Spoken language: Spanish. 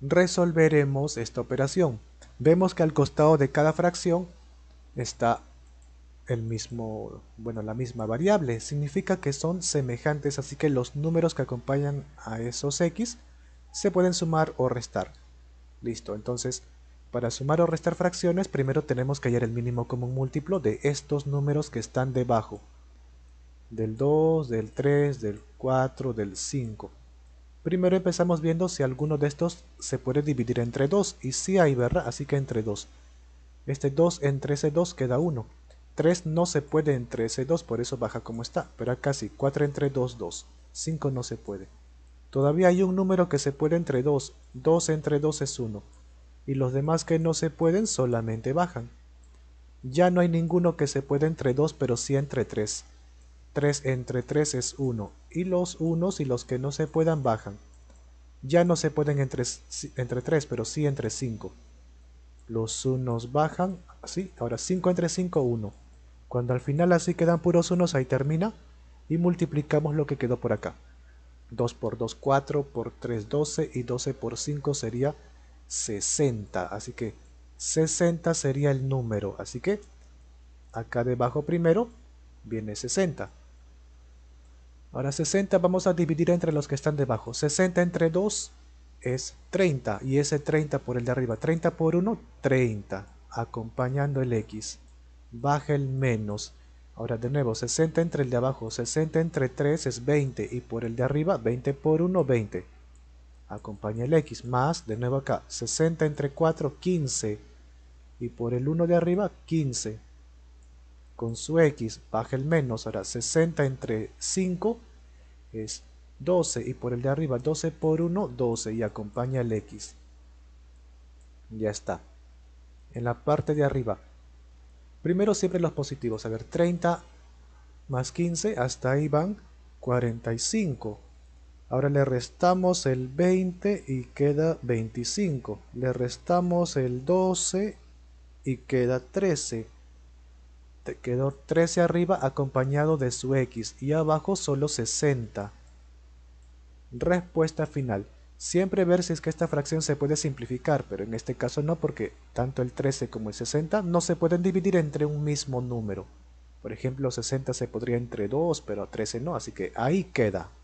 resolveremos esta operación. Vemos que al costado de cada fracción está el mismo, bueno, la misma variable. Significa que son semejantes, así que los números que acompañan a esos x se pueden sumar o restar. Listo, entonces para sumar o restar fracciones primero tenemos que hallar el mínimo común múltiplo de estos números que están debajo. Del 2, del 3, del 4, del 5. Primero empezamos viendo si alguno de estos se puede dividir entre 2, y sí hay, ¿verdad? Así que entre 2. Este 2 entre ese 2 queda 1. 3 no se puede entre ese 2, por eso baja como está, pero acá sí, 4 entre 2, 2. 5 no se puede. Todavía hay un número que se puede entre 2, 2 entre 2 es 1. Y los demás que no se pueden solamente bajan. Ya no hay ninguno que se puede entre 2, pero sí entre 3. 3 entre 3 es 1, y los unos y los que no se puedan bajan. Ya no se pueden entre, entre 3, pero sí entre 5. Los unos bajan, así, ahora 5 entre 5, 1. Cuando al final así quedan puros unos, ahí termina, y multiplicamos lo que quedó por acá. 2 por 2, 4, por 3, 12, y 12 por 5 sería 60, así que 60 sería el número, así que acá debajo primero viene 60. Ahora 60 vamos a dividir entre los que están debajo. 60 entre 2 es 30. Y ese 30 por el de arriba. 30 por 1, 30. Acompañando el X. Baja el menos. Ahora de nuevo, 60 entre el de abajo. 60 entre 3 es 20. Y por el de arriba, 20 por 1, 20. Acompaña el X. Más, de nuevo acá. 60 entre 4, 15. Y por el 1 de arriba, 15 con su x baja el menos, ahora 60 entre 5 es 12 y por el de arriba 12 por 1, 12 y acompaña el x. Ya está. En la parte de arriba, primero siempre los positivos, a ver, 30 más 15, hasta ahí van 45. Ahora le restamos el 20 y queda 25. Le restamos el 12 y queda 13 quedó 13 arriba acompañado de su X y abajo solo 60. Respuesta final. Siempre ver si es que esta fracción se puede simplificar, pero en este caso no porque tanto el 13 como el 60 no se pueden dividir entre un mismo número. Por ejemplo, 60 se podría entre 2, pero 13 no, así que ahí queda.